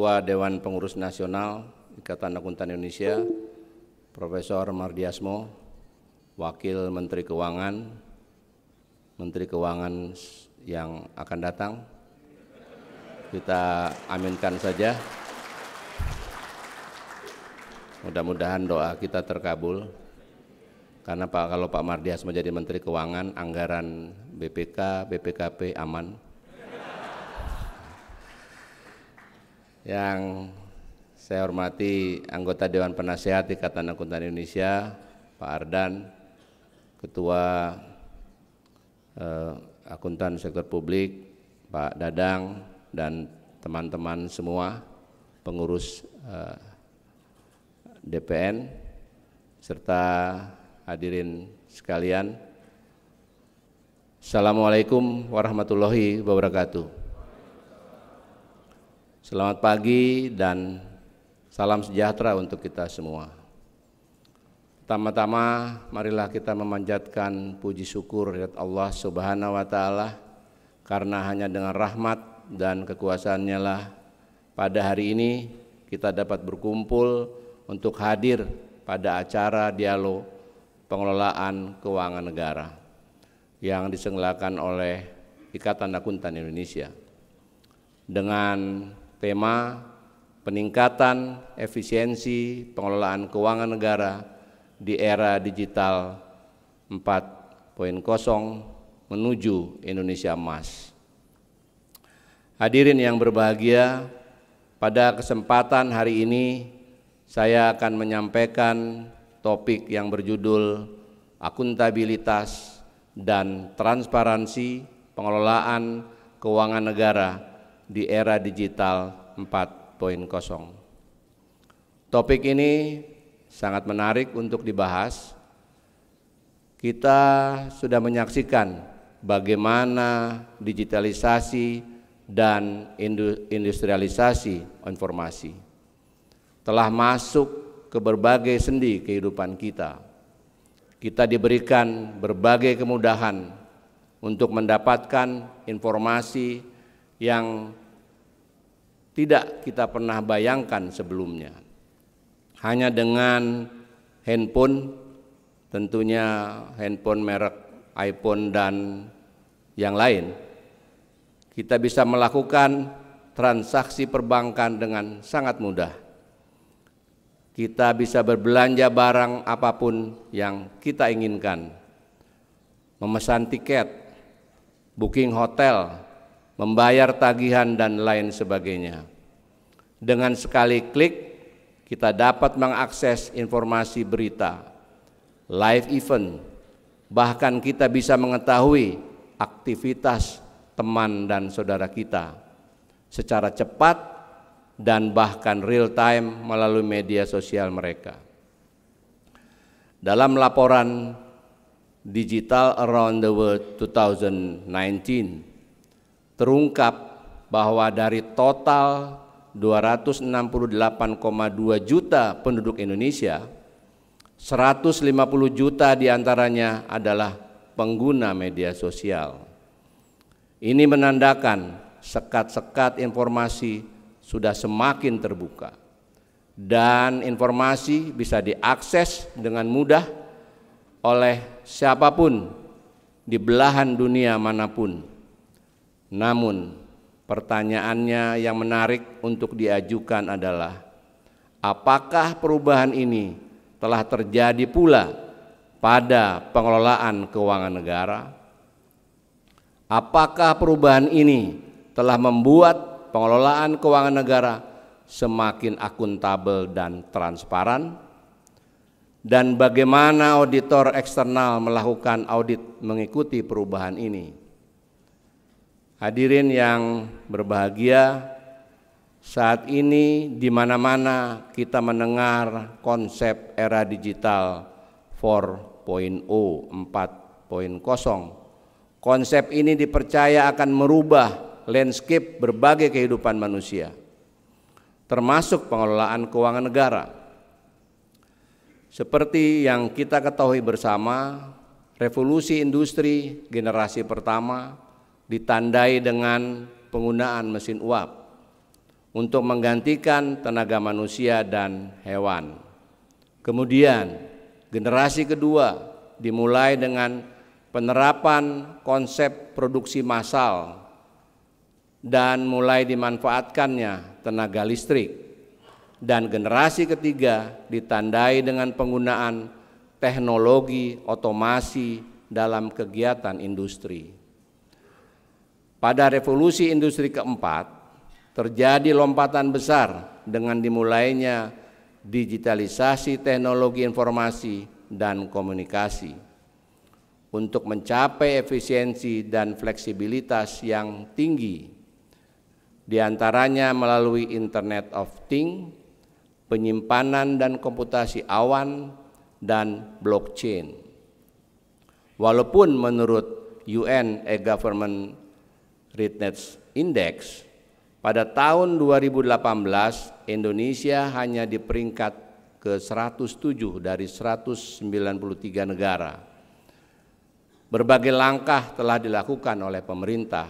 Ketua Dewan Pengurus Nasional Ikatan Akuntan Indonesia, Profesor Mardiasmo, Wakil Menteri Keuangan, Menteri Keuangan yang akan datang. Kita aminkan saja. Mudah-mudahan doa kita terkabul. Karena Pak kalau Pak Mardiasmo jadi Menteri Keuangan, anggaran BPK, BPKP aman. yang saya hormati anggota Dewan Penasehat Ikatan Akuntan Indonesia, Pak Ardan, Ketua eh, Akuntan Sektor Publik, Pak Dadang, dan teman-teman semua pengurus eh, DPN, serta hadirin sekalian. Assalamualaikum warahmatullahi wabarakatuh. Selamat pagi dan salam sejahtera untuk kita semua. Pertama-tama marilah kita memanjatkan puji syukur kepada Allah Subhanahu wa taala karena hanya dengan rahmat dan kekuasaannya lah pada hari ini kita dapat berkumpul untuk hadir pada acara dialog pengelolaan keuangan negara yang diselenggarakan oleh Ikatan Akuntan Indonesia. Dengan tema peningkatan efisiensi pengelolaan keuangan negara di era digital 4.0 menuju Indonesia emas. Hadirin yang berbahagia, pada kesempatan hari ini saya akan menyampaikan topik yang berjudul akuntabilitas dan transparansi pengelolaan keuangan negara di era digital 4.0. Topik ini sangat menarik untuk dibahas. Kita sudah menyaksikan bagaimana digitalisasi dan industrialisasi informasi telah masuk ke berbagai sendi kehidupan kita. Kita diberikan berbagai kemudahan untuk mendapatkan informasi yang tidak kita pernah bayangkan sebelumnya. Hanya dengan handphone, tentunya handphone merek iPhone dan yang lain, kita bisa melakukan transaksi perbankan dengan sangat mudah. Kita bisa berbelanja barang apapun yang kita inginkan, memesan tiket, booking hotel, membayar tagihan dan lain sebagainya. Dengan sekali klik kita dapat mengakses informasi berita, live event, bahkan kita bisa mengetahui aktivitas teman dan saudara kita secara cepat dan bahkan real time melalui media sosial mereka. Dalam laporan Digital Around the World 2019, terungkap bahwa dari total 268,2 juta penduduk Indonesia, 150 juta diantaranya adalah pengguna media sosial. Ini menandakan sekat-sekat informasi sudah semakin terbuka dan informasi bisa diakses dengan mudah oleh siapapun di belahan dunia manapun namun, pertanyaannya yang menarik untuk diajukan adalah apakah perubahan ini telah terjadi pula pada pengelolaan keuangan negara? Apakah perubahan ini telah membuat pengelolaan keuangan negara semakin akuntabel dan transparan? Dan bagaimana auditor eksternal melakukan audit mengikuti perubahan ini? Hadirin yang berbahagia, saat ini di mana-mana kita mendengar konsep era digital 4.0, 4.0. Konsep ini dipercaya akan merubah landscape berbagai kehidupan manusia, termasuk pengelolaan keuangan negara. Seperti yang kita ketahui bersama, revolusi industri generasi pertama ditandai dengan penggunaan mesin uap untuk menggantikan tenaga manusia dan hewan. Kemudian, generasi kedua dimulai dengan penerapan konsep produksi massal dan mulai dimanfaatkannya tenaga listrik. Dan generasi ketiga ditandai dengan penggunaan teknologi otomasi dalam kegiatan industri. Pada revolusi industri keempat, terjadi lompatan besar dengan dimulainya digitalisasi teknologi informasi dan komunikasi untuk mencapai efisiensi dan fleksibilitas yang tinggi, diantaranya melalui Internet of Things, penyimpanan dan komputasi awan, dan blockchain. Walaupun menurut UN e-government Readiness Index, pada tahun 2018 Indonesia hanya di peringkat ke 107 dari 193 negara. Berbagai langkah telah dilakukan oleh pemerintah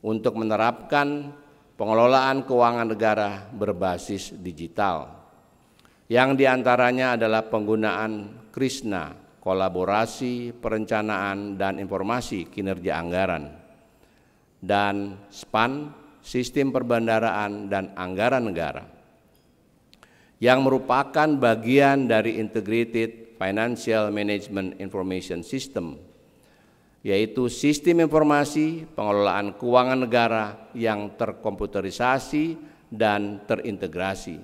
untuk menerapkan pengelolaan keuangan negara berbasis digital. Yang diantaranya adalah penggunaan Krishna, kolaborasi, perencanaan, dan informasi kinerja anggaran dan SPAN, sistem perbandaraan dan anggaran negara yang merupakan bagian dari Integrated Financial Management Information System yaitu sistem informasi pengelolaan keuangan negara yang terkomputerisasi dan terintegrasi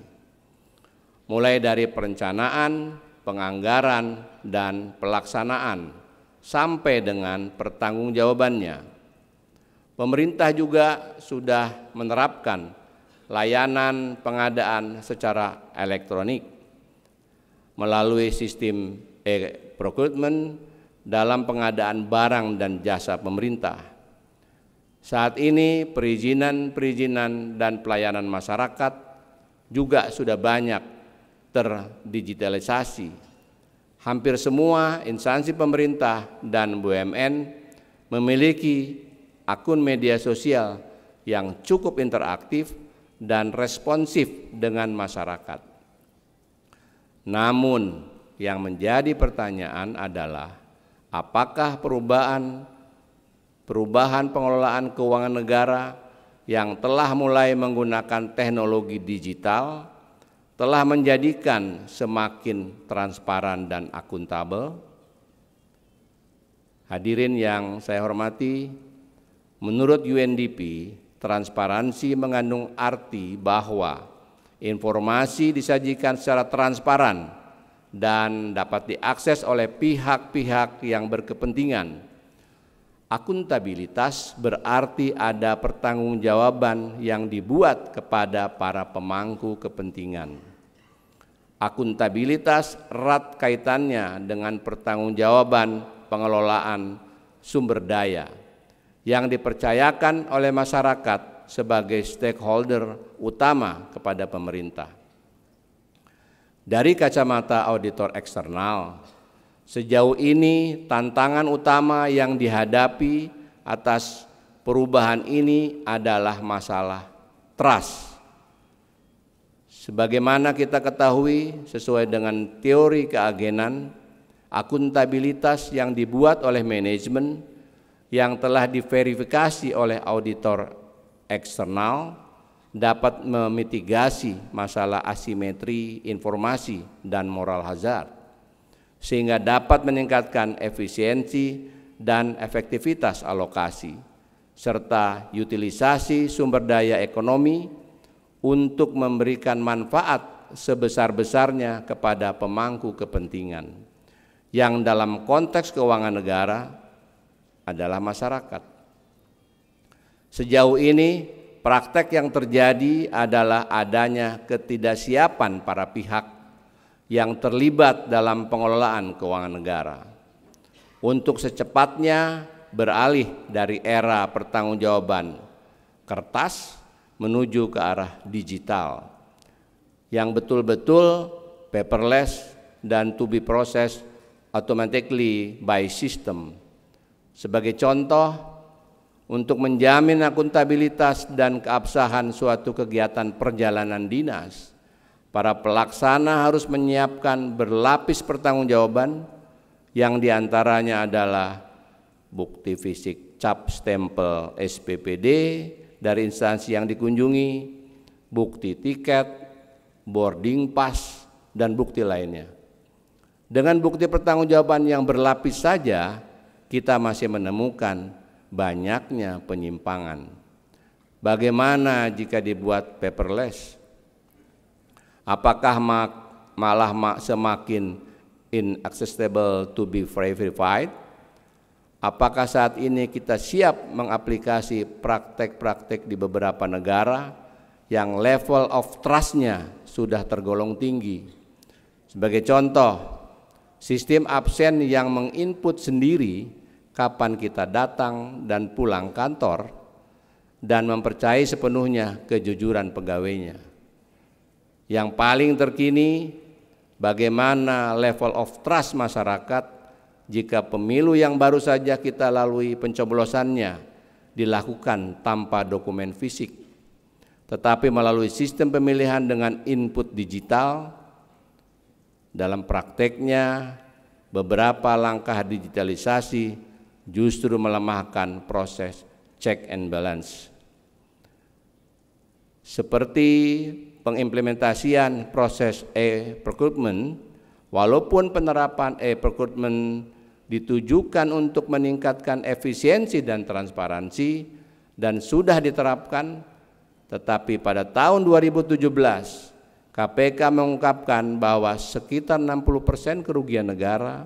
mulai dari perencanaan, penganggaran, dan pelaksanaan sampai dengan pertanggungjawabannya Pemerintah juga sudah menerapkan layanan pengadaan secara elektronik melalui sistem e-procurement dalam pengadaan barang dan jasa pemerintah. Saat ini perizinan-perizinan dan pelayanan masyarakat juga sudah banyak terdigitalisasi. Hampir semua instansi pemerintah dan BUMN memiliki akun media sosial yang cukup interaktif dan responsif dengan masyarakat. Namun, yang menjadi pertanyaan adalah apakah perubahan perubahan pengelolaan keuangan negara yang telah mulai menggunakan teknologi digital telah menjadikan semakin transparan dan akuntabel. Hadirin yang saya hormati, Menurut UNDP, transparansi mengandung arti bahwa informasi disajikan secara transparan dan dapat diakses oleh pihak-pihak yang berkepentingan. Akuntabilitas berarti ada pertanggungjawaban yang dibuat kepada para pemangku kepentingan. Akuntabilitas erat kaitannya dengan pertanggungjawaban pengelolaan sumber daya yang dipercayakan oleh masyarakat sebagai stakeholder utama kepada pemerintah. Dari kacamata auditor eksternal, sejauh ini tantangan utama yang dihadapi atas perubahan ini adalah masalah trust. Sebagaimana kita ketahui, sesuai dengan teori keagenan, akuntabilitas yang dibuat oleh manajemen yang telah diverifikasi oleh auditor eksternal dapat memitigasi masalah asimetri informasi dan moral hazard sehingga dapat meningkatkan efisiensi dan efektivitas alokasi serta utilisasi sumber daya ekonomi untuk memberikan manfaat sebesar-besarnya kepada pemangku kepentingan yang dalam konteks keuangan negara adalah masyarakat. Sejauh ini praktek yang terjadi adalah adanya ketidaksiapan para pihak yang terlibat dalam pengelolaan keuangan negara untuk secepatnya beralih dari era pertanggungjawaban kertas menuju ke arah digital yang betul-betul paperless dan to be processed automatically by system sebagai contoh untuk menjamin akuntabilitas dan keabsahan suatu kegiatan perjalanan dinas. Para pelaksana harus menyiapkan berlapis pertanggungjawaban yang diantaranya adalah bukti fisik cap stempel SPPD dari instansi yang dikunjungi, bukti tiket, boarding pass, dan bukti lainnya. Dengan bukti pertanggungjawaban yang berlapis saja, kita masih menemukan banyaknya penyimpangan. Bagaimana jika dibuat paperless? Apakah mak, malah mak semakin inaccessible to be verified? Apakah saat ini kita siap mengaplikasi praktek-praktek di beberapa negara yang level of trustnya sudah tergolong tinggi? Sebagai contoh, sistem absen yang menginput sendiri kapan kita datang dan pulang kantor dan mempercayai sepenuhnya kejujuran pegawainya. Yang paling terkini bagaimana level of trust masyarakat jika pemilu yang baru saja kita lalui pencoblosannya dilakukan tanpa dokumen fisik tetapi melalui sistem pemilihan dengan input digital dalam prakteknya beberapa langkah digitalisasi justru melemahkan proses check and balance. Seperti pengimplementasian proses e-procurement, walaupun penerapan e-procurement ditujukan untuk meningkatkan efisiensi dan transparansi dan sudah diterapkan, tetapi pada tahun 2017 KPK mengungkapkan bahwa sekitar 60% persen kerugian negara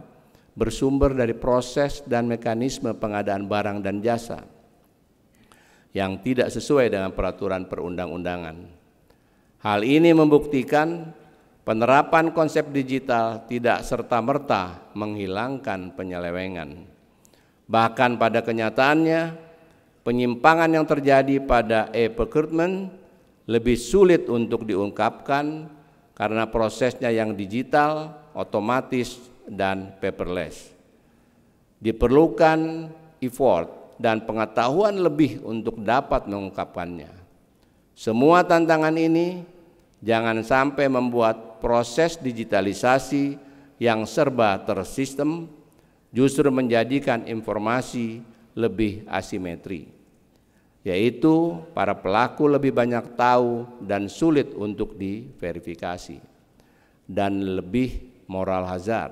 bersumber dari proses dan mekanisme pengadaan barang dan jasa yang tidak sesuai dengan peraturan perundang-undangan. Hal ini membuktikan penerapan konsep digital tidak serta-merta menghilangkan penyelewengan. Bahkan pada kenyataannya, penyimpangan yang terjadi pada e-procurement lebih sulit untuk diungkapkan karena prosesnya yang digital, otomatis, dan paperless. Diperlukan effort dan pengetahuan lebih untuk dapat mengungkapkannya. Semua tantangan ini jangan sampai membuat proses digitalisasi yang serba tersistem justru menjadikan informasi lebih asimetri. Yaitu para pelaku lebih banyak tahu dan sulit untuk diverifikasi dan lebih moral hazard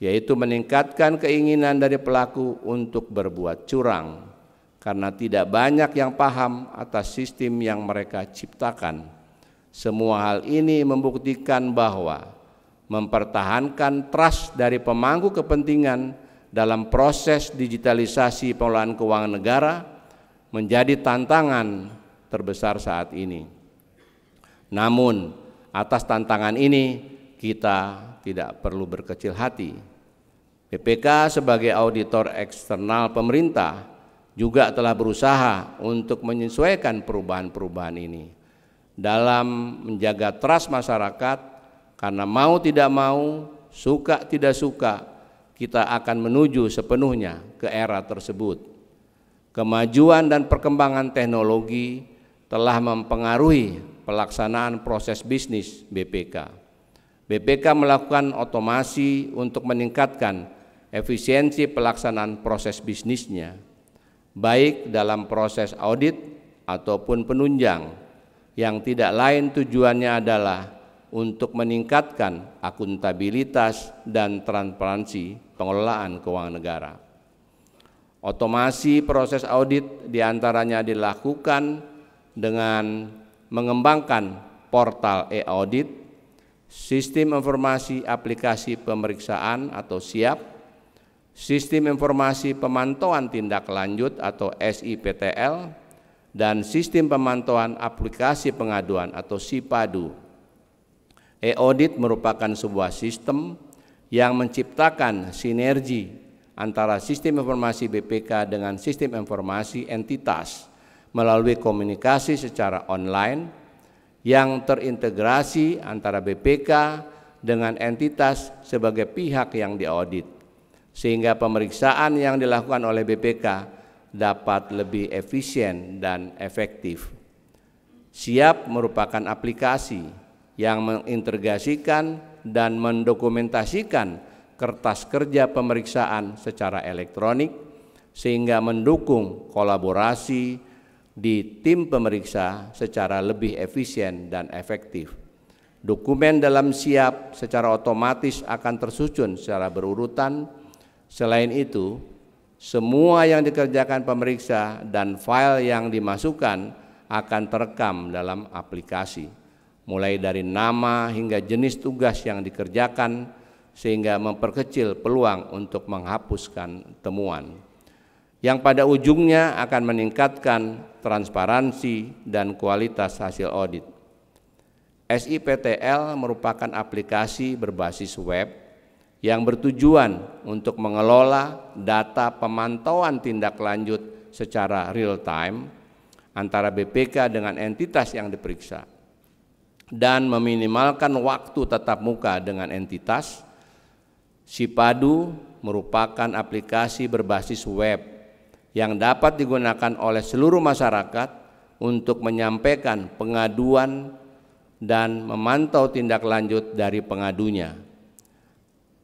yaitu meningkatkan keinginan dari pelaku untuk berbuat curang karena tidak banyak yang paham atas sistem yang mereka ciptakan. Semua hal ini membuktikan bahwa mempertahankan trust dari pemangku kepentingan dalam proses digitalisasi pengelolaan keuangan negara menjadi tantangan terbesar saat ini. Namun, atas tantangan ini kita tidak perlu berkecil hati BPK sebagai auditor eksternal pemerintah juga telah berusaha untuk menyesuaikan perubahan-perubahan ini dalam menjaga trust masyarakat karena mau tidak mau, suka tidak suka, kita akan menuju sepenuhnya ke era tersebut. Kemajuan dan perkembangan teknologi telah mempengaruhi pelaksanaan proses bisnis BPK. BPK melakukan otomasi untuk meningkatkan efisiensi pelaksanaan proses bisnisnya, baik dalam proses audit ataupun penunjang, yang tidak lain tujuannya adalah untuk meningkatkan akuntabilitas dan transparansi pengelolaan keuangan negara. Otomasi proses audit diantaranya dilakukan dengan mengembangkan portal e-audit, sistem informasi aplikasi pemeriksaan atau SIAP, Sistem Informasi Pemantauan Tindak Lanjut atau SIPTL, dan Sistem Pemantauan Aplikasi Pengaduan atau SIPADU. E-audit merupakan sebuah sistem yang menciptakan sinergi antara sistem informasi BPK dengan sistem informasi entitas melalui komunikasi secara online yang terintegrasi antara BPK dengan entitas sebagai pihak yang diaudit sehingga pemeriksaan yang dilakukan oleh BPK dapat lebih efisien dan efektif. SIAP merupakan aplikasi yang mengintegrasikan dan mendokumentasikan kertas kerja pemeriksaan secara elektronik sehingga mendukung kolaborasi di tim pemeriksa secara lebih efisien dan efektif. Dokumen dalam SIAP secara otomatis akan tersusun secara berurutan Selain itu, semua yang dikerjakan pemeriksa dan file yang dimasukkan akan terekam dalam aplikasi, mulai dari nama hingga jenis tugas yang dikerjakan, sehingga memperkecil peluang untuk menghapuskan temuan, yang pada ujungnya akan meningkatkan transparansi dan kualitas hasil audit. SIPTL merupakan aplikasi berbasis web yang bertujuan untuk mengelola data pemantauan tindak lanjut secara real time antara BPK dengan entitas yang diperiksa dan meminimalkan waktu tetap muka dengan entitas. Sipadu merupakan aplikasi berbasis web yang dapat digunakan oleh seluruh masyarakat untuk menyampaikan pengaduan dan memantau tindak lanjut dari pengadunya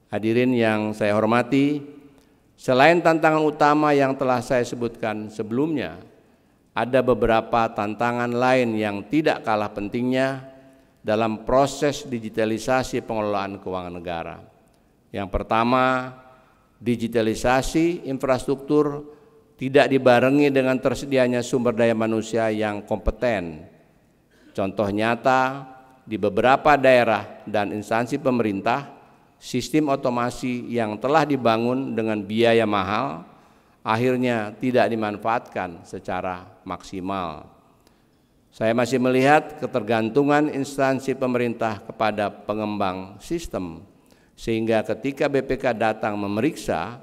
Hadirin yang saya hormati, selain tantangan utama yang telah saya sebutkan sebelumnya, ada beberapa tantangan lain yang tidak kalah pentingnya dalam proses digitalisasi pengelolaan keuangan negara. Yang pertama, digitalisasi infrastruktur tidak dibarengi dengan tersedianya sumber daya manusia yang kompeten. Contoh nyata, di beberapa daerah dan instansi pemerintah sistem otomasi yang telah dibangun dengan biaya mahal akhirnya tidak dimanfaatkan secara maksimal. Saya masih melihat ketergantungan instansi pemerintah kepada pengembang sistem, sehingga ketika BPK datang memeriksa,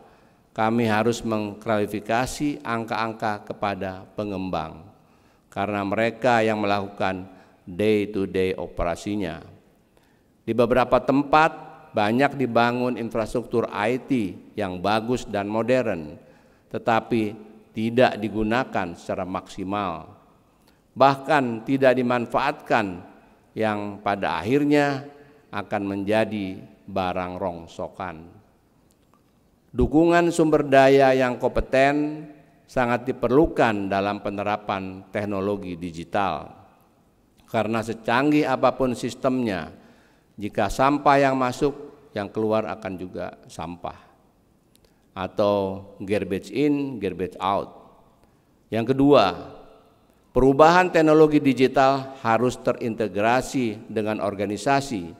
kami harus mengklarifikasi angka-angka kepada pengembang, karena mereka yang melakukan day-to-day -day operasinya. Di beberapa tempat banyak dibangun infrastruktur IT yang bagus dan modern, tetapi tidak digunakan secara maksimal, bahkan tidak dimanfaatkan, yang pada akhirnya akan menjadi barang rongsokan. Dukungan sumber daya yang kompeten sangat diperlukan dalam penerapan teknologi digital, karena secanggih apapun sistemnya jika sampah yang masuk, yang keluar akan juga sampah. Atau garbage in, garbage out. Yang kedua, perubahan teknologi digital harus terintegrasi dengan organisasi.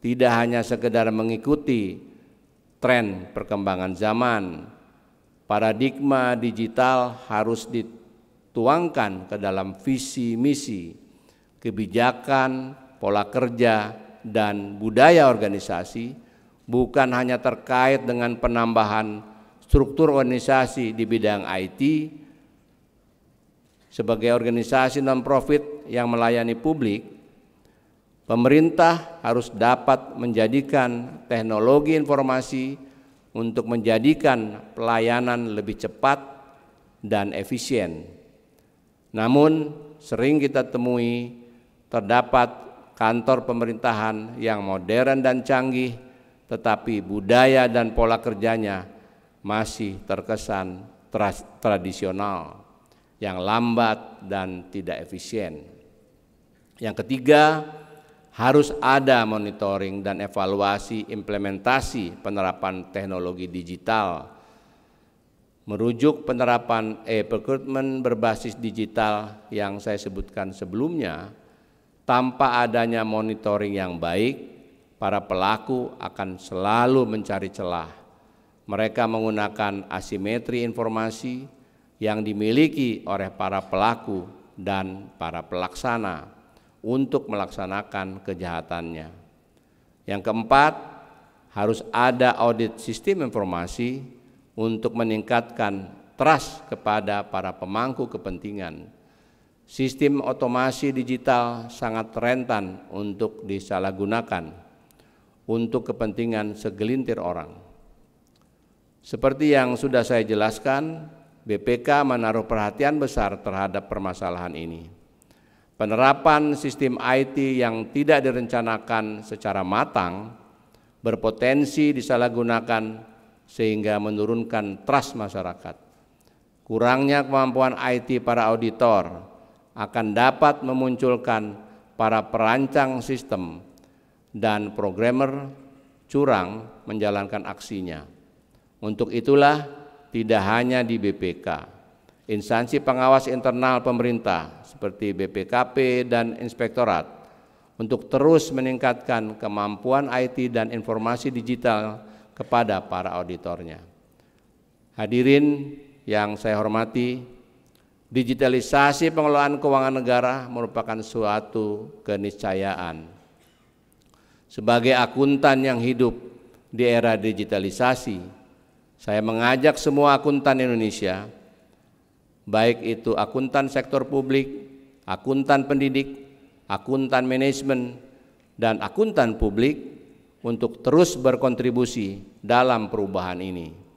Tidak hanya sekedar mengikuti tren perkembangan zaman. Paradigma digital harus dituangkan ke dalam visi misi, kebijakan, pola kerja, dan budaya organisasi bukan hanya terkait dengan penambahan struktur organisasi di bidang IT sebagai organisasi non-profit yang melayani publik, pemerintah harus dapat menjadikan teknologi informasi untuk menjadikan pelayanan lebih cepat dan efisien. Namun, sering kita temui terdapat kantor pemerintahan yang modern dan canggih, tetapi budaya dan pola kerjanya masih terkesan tradisional, yang lambat dan tidak efisien. Yang ketiga, harus ada monitoring dan evaluasi implementasi penerapan teknologi digital merujuk penerapan e-procurement berbasis digital yang saya sebutkan sebelumnya, tanpa adanya monitoring yang baik, para pelaku akan selalu mencari celah. Mereka menggunakan asimetri informasi yang dimiliki oleh para pelaku dan para pelaksana untuk melaksanakan kejahatannya. Yang keempat, harus ada audit sistem informasi untuk meningkatkan trust kepada para pemangku kepentingan sistem otomasi digital sangat rentan untuk disalahgunakan untuk kepentingan segelintir orang. Seperti yang sudah saya jelaskan, BPK menaruh perhatian besar terhadap permasalahan ini. Penerapan sistem IT yang tidak direncanakan secara matang berpotensi disalahgunakan sehingga menurunkan trust masyarakat. Kurangnya kemampuan IT para auditor akan dapat memunculkan para perancang sistem dan programmer curang menjalankan aksinya. Untuk itulah tidak hanya di BPK, instansi pengawas internal pemerintah seperti BPKP dan Inspektorat untuk terus meningkatkan kemampuan IT dan informasi digital kepada para auditornya. Hadirin yang saya hormati, Digitalisasi pengelolaan keuangan negara merupakan suatu keniscayaan. Sebagai akuntan yang hidup di era digitalisasi, saya mengajak semua akuntan Indonesia, baik itu akuntan sektor publik, akuntan pendidik, akuntan manajemen, dan akuntan publik untuk terus berkontribusi dalam perubahan ini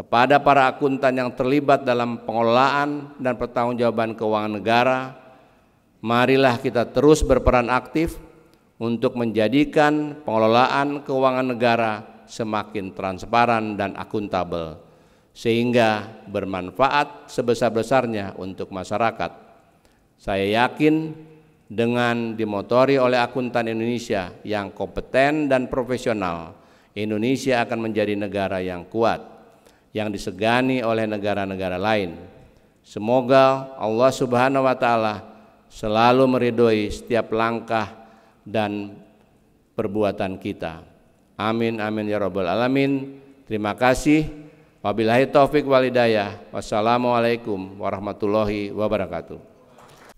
kepada para akuntan yang terlibat dalam pengelolaan dan pertanggungjawaban keuangan negara, marilah kita terus berperan aktif untuk menjadikan pengelolaan keuangan negara semakin transparan dan akuntabel, sehingga bermanfaat sebesar-besarnya untuk masyarakat. Saya yakin dengan dimotori oleh akuntan Indonesia yang kompeten dan profesional, Indonesia akan menjadi negara yang kuat yang disegani oleh negara-negara lain. Semoga Allah Subhanahu wa taala selalu meridhoi setiap langkah dan perbuatan kita. Amin amin ya rabbal alamin. Terima kasih. Wabillahi taufik walidayah. Wassalamualaikum warahmatullahi wabarakatuh.